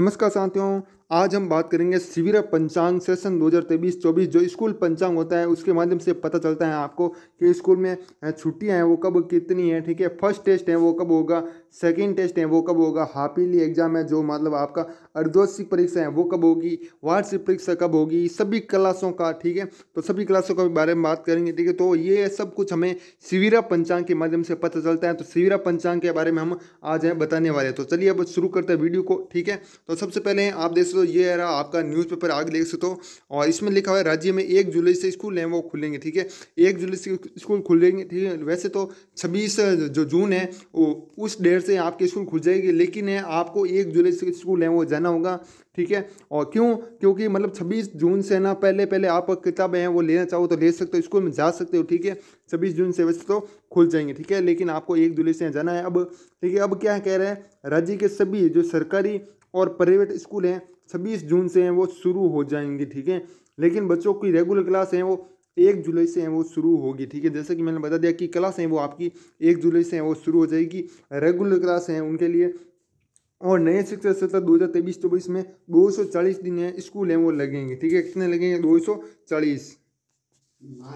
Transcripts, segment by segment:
नमस्कार साथियों आज हम बात करेंगे शिविर पंचांग सेशन 2023-24 जो स्कूल पंचांग होता है उसके माध्यम से पता चलता है आपको कि स्कूल में छुट्टियां हैं वो कब कितनी है ठीक है फर्स्ट टेस्ट है वो कब होगा सेकंड टेस्ट है वो कब होगा हाफीली एग्जाम है जो मतलब आपका अर्धोशिक परीक्षा है वो कब होगी वार्षिक परीक्षा कब होगी सभी क्लासों का ठीक है तो सभी क्लासों के बारे में बात करेंगे ठीक है तो ये सब कुछ हमें शिविरा पंचांग के माध्यम से पता चलता है तो शिविरा पंचांग के बारे में हम आज हैं बताने वाले तो चलिए अब शुरू करते हैं वीडियो को ठीक है तो सबसे पहले आप देख सकते हो ये रहा आपका न्यूज़पेपर आगे देख सकते हो और इसमें लिखा हुआ है राज्य में एक जुलाई से स्कूल हैं वो खुलेंगे ठीक है एक जुलाई से स्कूल खुलेंगे ठीक है वैसे तो छब्बीस जो जून है वो उस डेट से आपके स्कूल खुल जाएगी लेकिन है आपको एक जुलाई से स्कूल हैं वो जाना होगा ठीक है और क्यों क्योंकि मतलब छब्बीस जून से ना पहले पहले आप किताबें हैं वो लेना चाहो तो ले सकते हो स्कूल में जा सकते हो ठीक है छब्बीस जून से वैसे तो खुल जाएंगे ठीक है लेकिन आपको एक जुलाई से जाना है अब ठीक है अब क्या कह रहे हैं राज्य के सभी जो सरकारी और प्राइवेट स्कूल हैं छब्बीस जून से हैं वो शुरू हो जाएंगे ठीक है लेकिन बच्चों की रेगुलर क्लास हैं वो एक जुलाई से हैं वो शुरू होगी ठीक है जैसे कि मैंने बता दिया कि क्लास हैं वो आपकी एक जुलाई से हैं वो शुरू हो जाएगी रेगुलर क्लास हैं उनके लिए और नए शिक्षा सत्र तो दो हज़ार तेईस चौबीस में दो सौ चालीस दिन स्कूल हैं वो लगेंगे ठीक है कितने लगेंगे दो सौ चालीस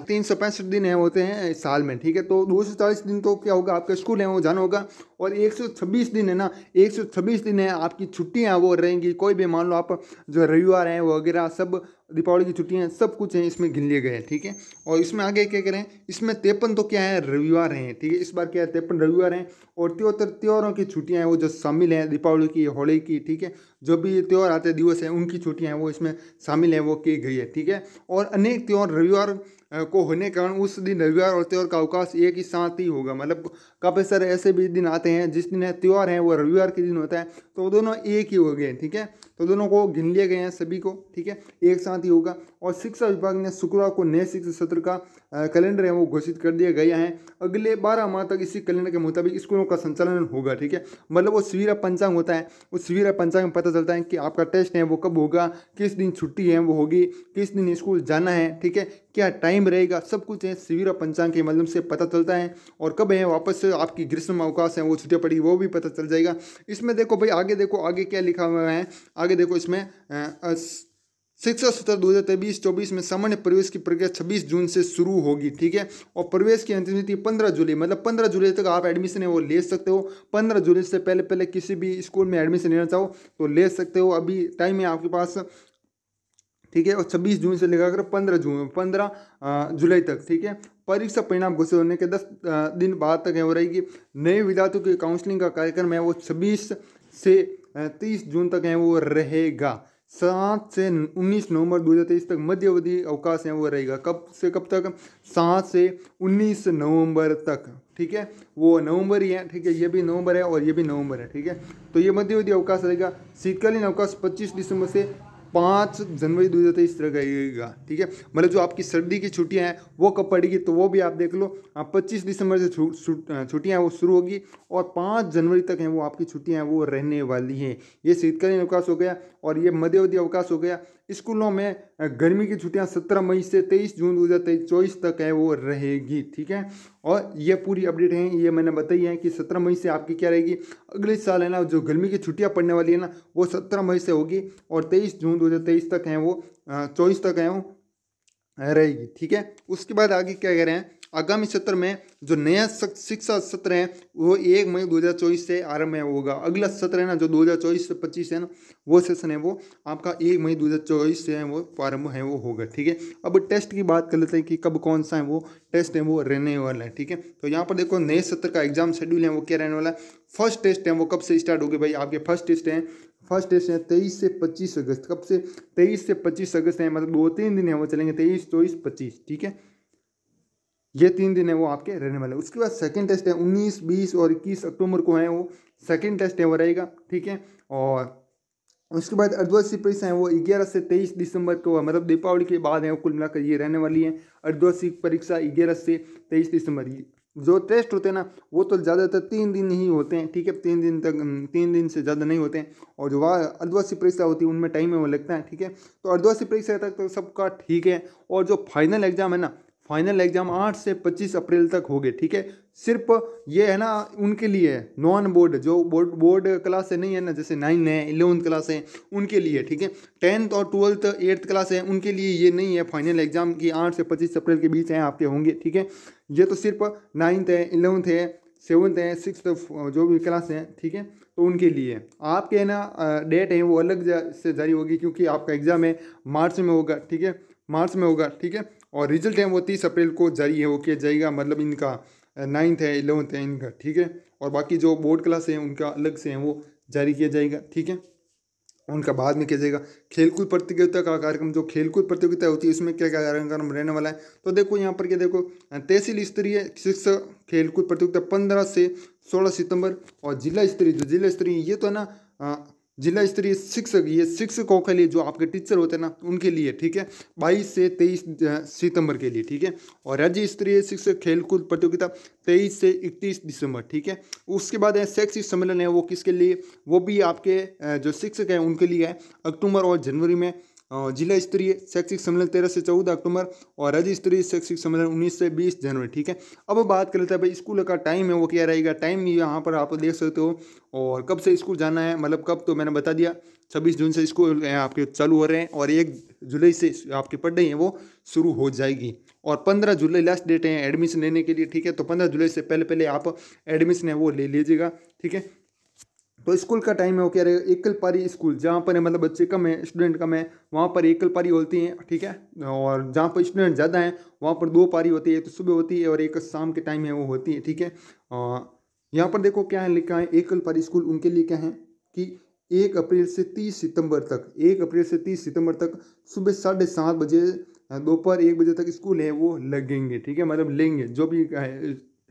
तीन सौ पैंसठ दिन है होते हैं इस साल में ठीक है तो दो सौ चालीस दिन तो क्या होगा आपका स्कूल है वो जाना होगा और एक सौ छब्बीस दिन है ना एक सौ छब्बीस दिन है आपकी छुट्टियाँ वो रहेंगी कोई भी मान लो आप जो रविवार हैं वगैरह सब दीपावली की छुट्टियाँ सब कुछ हैं इसमें गिन लिए गए हैं ठीक है और इसमें आगे क्या करें इसमें तेपन तो क्या है रविवार हैं ठीक है इस बार क्या है तेपन रविवार हैं और त्योहत्तर त्योहारों की छुट्टियाँ हैं वो जो शामिल हैं दीपावली की होली की ठीक है जो भी त्यौहार आते दिवस हैं उनकी छुट्टियाँ हैं वो इसमें शामिल हैं वो की गई है ठीक है और अनेक त्यौहार रविवार को होने के कारण उस दिन रविवार और त्यौहार का अवकाश एक ही साथ ही होगा मतलब काफ़ी सारे ऐसे भी दिन आते हैं जिस दिन है त्यौहार है वो रविवार के दिन होता है तो दोनों एक ही हो गए ठीक है तो दोनों को गिन लिए गए हैं सभी को ठीक है एक साथ ही होगा और शिक्षा विभाग ने शुक्रवार को नए शिक्षा सत्र का कैलेंडर है वो घोषित कर दिया गया है अगले बारह माह तक इसी कैलेंडर के मुताबिक स्कूलों का संचालन होगा ठीक है मतलब वो शिविरा पंचांग होता है उस शिविरा पंचांग में पता चलता है कि आपका टेस्ट है वो कब होगा किस दिन छुट्टी है वो होगी किस दिन स्कूल जाना है ठीक है क्या टाइम टाइम रहेगा सब कुछ है शिविर और पंचांग के माध्यम से पता चलता है और कब है वापस आपकी ग्रीष्म अवकाश है वो छुट्टियाँ पड़ी वो भी पता चल जाएगा इसमें देखो भाई आगे देखो आगे क्या लिखा हुआ है आगे देखो इसमें शिक्षा सत्र दो हज़ार तेईस चौबीस में सामान्य प्रवेश की प्रक्रिया छब्बीस जून से शुरू होगी ठीक है और प्रवेश की अंतिम तिथि पंद्रह जुलाई मतलब पंद्रह जुलाई तक आप एडमिशन है वो ले सकते हो पंद्रह जुलाई से पहले पहले किसी भी स्कूल में एडमिशन लेना चाहो तो ले सकते हो अभी टाइम है आपके पास ठीक है और 26 जून से लेकर पंद्रह जून पंद्रह जुलाई तक ठीक है परीक्षा परिणाम घोषित होने के दस दिन बाद तक हो रहेगी नए विद्यार्थियों की काउंसलिंग का कार्यक्रम है वो छब्बीस से तीस जून तक है वो रहेगा सात से उन्नीस नवंबर दो हज़ार तेईस तक मध्यावधि अवकाश है वो रहेगा कब से कब तक सात से उन्नीस नवंबर तक ठीक है वो नवंबर ही है ठीक है ये भी नवंबर है और ये भी नवंबर है ठीक है तो ये मध्यावधि अवकाश रहेगा शीतकालीन अवकाश पच्चीस दिसंबर से पाँच जनवरी दो हज़ार तेईस तक आएगा ठीक है मतलब जो आपकी सर्दी की छुट्टियां हैं वो कब पड़ेगी तो वो भी आप देख लो आप हाँ, पच्चीस दिसंबर से छुट्टियां वो शुरू होगी और पाँच जनवरी तक हैं वो आपकी छुट्टियां हैं वो रहने वाली हैं ये शीतकालीन अवकाश हो गया और ये मध्यवधि अवकाश हो गया स्कूलों में गर्मी की छुट्टियां सत्रह मई से तेईस जून दो हज़ार चौबीस तक है वो रहेगी ठीक है और ये पूरी अपडेट है ये मैंने बताई है कि सत्रह मई से आपकी क्या रहेगी अगले साल है ना जो गर्मी की छुट्टियां पड़ने वाली है ना वो सत्रह मई से होगी और तेईस जून तेईस तक हैं वो चौबीस तक हैं वो रहेगी ठीक है उसके बाद आगे क्या कह रहे हैं आगामी सत्र में जो नया शिक्षा सत्र है वो एक मई 2024 से आरंभ होगा अगला सत्र है ना जो 2024 से 25 है ना वो सेशन है वो आपका एक मई 2024 से है वो प्रारंभ है वो होगा ठीक है अब टेस्ट की बात कर लेते हैं कि कब कौन सा है वो टेस्ट है वो रहने वाला है ठीक है तो यहाँ पर देखो नए सत्र का एग्जाम शेड्यूल है वो क्या रहने वाला है फर्स्ट टेस्ट है वो कब से स्टार्ट होगी भाई आपके फर्स्ट टेस्ट हैं फर्स्ट टेस्ट है तेईस से पच्चीस अगस्त कब से तेईस से पच्चीस अगस्त है मतलब दो तीन दिन है वो चलेंगे तेईस चौबीस पच्चीस ठीक है ये तीन दिन है वो आपके रहने वाले उसके बाद सेकेंड टेस्ट है उन्नीस बीस और इक्कीस अक्टूबर को है वो सेकेंड टेस्ट है वो रहेगा ठीक है और उसके बाद परीक्षा है वो 11 से 23 दिसंबर को मतलब दीपावली के बाद है वो कुल मिलाकर ये रहने वाली है अर्धवार्षिक परीक्षा 11 से 23 दिसंबर जो टेस्ट होते हैं ना वो तो ज़्यादातर तीन दिन ही होते हैं ठीक है तीन दिन तक तीन दिन से ज़्यादा नहीं होते हैं और जो वह अर्धवार्षिक परीक्षा होती है उनमें टाइम है वो लगता है ठीक है तो अर्धवार्षिक परीक्षा तक तो सबका ठीक है और जो फाइनल एग्जाम है ना फाइनल एग्जाम आठ से पच्चीस अप्रैल तक होगे ठीक है सिर्फ ये है ना उनके लिए नॉन बोर्ड जो बोर्ड बोर्ड क्लास है नहीं है ना जैसे नाइन्थ है इलेवंथ क्लास है उनके लिए ठीक है टेंथ और ट्वेल्थ एट्थ क्लास है उनके लिए ये नहीं है फाइनल एग्जाम की आठ से पच्चीस अप्रैल के बीच हैं आपके होंगे ठीक है ये तो सिर्फ नाइन्थ है इलेवंथ है सेवन्थ है सिक्स जो भी क्लास हैं ठीक है तो उनके लिए आपके है ना डेट है वो अलग से जारी होगी क्योंकि आपका एग्ज़ाम है मार्च में होगा ठीक है मार्च में होगा ठीक है और रिजल्ट है वो तीस अप्रैल को जारी है वो किया जाएगा मतलब इनका नाइन्थ है इलेवंथ है इनका ठीक है और बाकी जो बोर्ड क्लास है उनका अलग से है वो जारी किया जाएगा ठीक है उनका बाद में किया जाएगा खेलकूद प्रतियोगिता का कार्यक्रम जो खेलकूद प्रतियोगिता होती है उसमें क्या क्या कार्यक्रम रहने वाला है तो देखो यहाँ पर क्या देखो तहसील स्तरीय शिक्षक खेलकूद प्रतियोगिता पंद्रह से सोलह सितंबर और जिला स्तरीय जो जिला स्तरीय ये तो है ना जिला स्तरीय शिक्षक ये शिक्षकों के लिए जो आपके टीचर होते हैं ना उनके लिए ठीक है बाईस से तेईस सितंबर के लिए ठीक है और राज्य स्तरीय शिक्षक खेलकूद प्रतियोगिता तेईस से इकतीस दिसंबर ठीक है उसके बाद है शैक्षिक सम्मेलन है वो किसके लिए वो भी आपके जो शिक्षक हैं उनके लिए है अक्टूबर और जनवरी में जिला स्तरीय शैक्षिक सम्मेलन तेरह से चौदह अक्टूबर और राज्य स्तरीय शैक्षिक सम्मेलन उन्नीस से बीस जनवरी ठीक है अब बात कर लेते हैं भाई स्कूल का टाइम है वो क्या रहेगा टाइम यहाँ पर आप देख सकते हो और कब से स्कूल जाना है मतलब कब तो मैंने बता दिया छब्बीस जून से स्कूल आपके चालू हो रहे हैं और एक जुलाई से आपकी पढ़ाई है वो शुरू हो जाएगी और पंद्रह जुलाई लास्ट डेट है एडमिशन लेने के लिए ठीक है तो पंद्रह जुलाई से पहले पहले आप एडमिशन है वो ले लीजिएगा ठीक है तो स्कूल का टाइम है वो कह रहे एकल पारी स्कूल जहाँ पर मतलब बच्चे कम है स्टूडेंट कम है वहाँ पर एकल पारी होती है ठीक है और जहाँ पर स्टूडेंट ज़्यादा हैं वहाँ पर दो पारी होती है एक तो सुबह होती है और एक शाम के टाइम है वो होती है ठीक है यहाँ पर देखो क्या है लिखा है एकल पारी स्कूल उनके लिए क्या है कि एक अप्रैल से तीस सितंबर तक एक अप्रैल से तीस सितंबर तक सुबह साढ़े सात बजे दोपहर एक बजे तक स्कूल है वो लगेंगे ठीक है मतलब लेंगे जो भी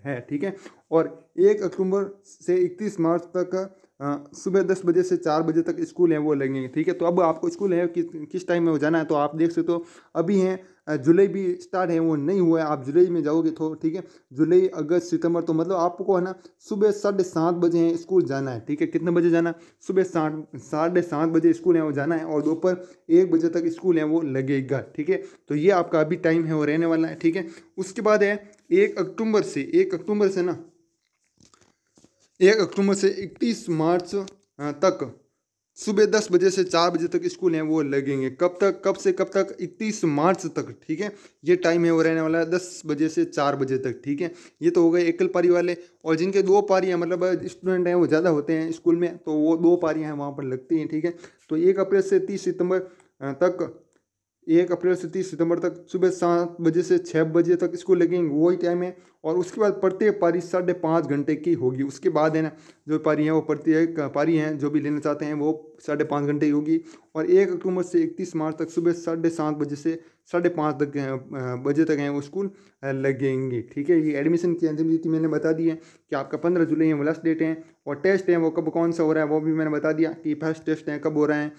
है ठीक है और एक अक्टूबर से इकतीस मार्च तक सुबह दस बजे से चार बजे तक स्कूल हैं वो लगेंगे ठीक है तो अब आपको स्कूल है कि, किस टाइम में वो जाना है तो आप देख सकते हो अभी हैं जुलाई भी स्टार्ट है वो नहीं हुआ है आप जुलाई में जाओगे तो ठीक है जुलाई अगस्त सितंबर तो मतलब आपको है ना सुबह साढ़े सात बजे हैं स्कूल जाना है ठीक है कितने बजे जाना सुबह साठ साढ़े सात बजे स्कूल है वो जाना है और दोपहर एक बजे तक स्कूल है वो लगेगा ठीक है तो ये आपका अभी टाइम है वो रहने वाला है ठीक है उसके बाद है एक अक्टूबर से एक अक्टूबर से ना एक अक्टूबर से इकतीस मार्च तक सुबह दस बजे से चार बजे तक स्कूल हैं वो लगेंगे कब तक कब से कब तक इकतीस मार्च तक ठीक है ये टाइम है वो रहने वाला है दस बजे से चार बजे तक ठीक है ये तो हो गए एकल पारी वाले और जिनके दो पारी हैं मतलब स्टूडेंट हैं वो ज़्यादा होते हैं स्कूल में तो वो दो पारियाँ हैं वहाँ पर लगती हैं ठीक है तो एक अप्रैल से तीस सितंबर तक एक अप्रैल से तीस सितंबर तक सुबह सात बजे से छः बजे तक इसको लगेंगे वही टाइम है और उसके बाद प्रत्येक पारी साढ़े पाँच घंटे की होगी उसके बाद है ना जो पारी हैं वो प्रत्येक पारी हैं जो भी लेना चाहते हैं वो साढ़े पाँच घंटे की होगी और एक अक्टूबर से इकतीस मार्च तक सुबह साढ़े सात बजे से साढ़े पाँच तक बजे तक हैं वो स्कूल लगेंगे ठीक है ये एडमिशन की अंतिम तिथि मैंने बता दी है कि आपका पंद्रह जुलाई है वो लास्ट डेट है और टेस्ट है वो कब कौन सा हो रहा है वो भी मैंने बता दिया कि फर्स्ट टेस्ट हैं कब हो रहे हैं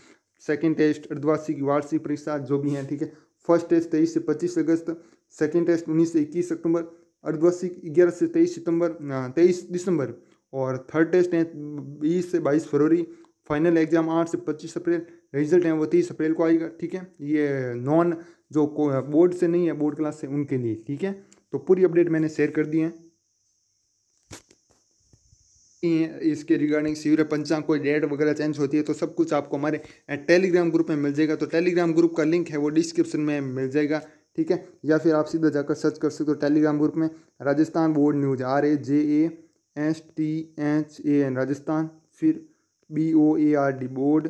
सेकेंड टेस्ट अर्धवार्षिक वार्षिक परीक्षा जो भी हैं ठीक है फर्स्ट टेस्ट तेईस से पच्चीस अगस्त सेकेंड टेस्ट उन्नीस से इक्कीस अक्टूबर अर्धवार्षिक ग्यारह से तेईस सितंबर तेईस दिसंबर और थर्ड टेस्ट है बीस से बाईस फरवरी फाइनल एग्जाम आठ से पच्चीस अप्रैल रिजल्ट है वो तेईस अप्रैल को आएगा ठीक है ये नॉन जो बोर्ड से नहीं है बोर्ड क्लास से उनके लिए ठीक है तो पूरी अपडेट मैंने शेयर कर दी है सकती हैं इसके रिगार्डिंग सूर्य पंचांग कोई डेट वगैरह चेंज होती है तो सब कुछ आपको हमारे टेलीग्राम ग्रुप में मिल जाएगा तो टेलीग्राम ग्रुप का लिंक है वो डिस्क्रिप्शन में मिल जाएगा ठीक है या फिर आप सीधा जाकर सर्च कर सकते हो टेलीग्राम ग्रुप में Rajasthan board news R A J A S T H A N Rajasthan फिर B O A R D board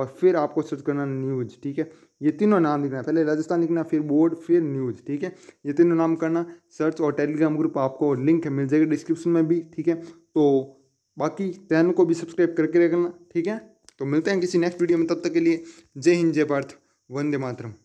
और फिर आपको सर्च करना न्यूज ठीक है ये तीनों नाम लिखना है पहले राजस्थान लिखना फिर बोर्ड फिर न्यूज़ ठीक है ये तीनों नाम करना सर्च और टेलीग्राम ग्रुप आपको लिंक है मिल जाएगा डिस्क्रिप्शन में भी ठीक है तो बाकी चैनल को भी सब्सक्राइब करके रखना ठीक है तो मिलते हैं किसी नेक्स्ट वीडियो में तब तक के लिए जय हिंद जय भारत वंदे मातरम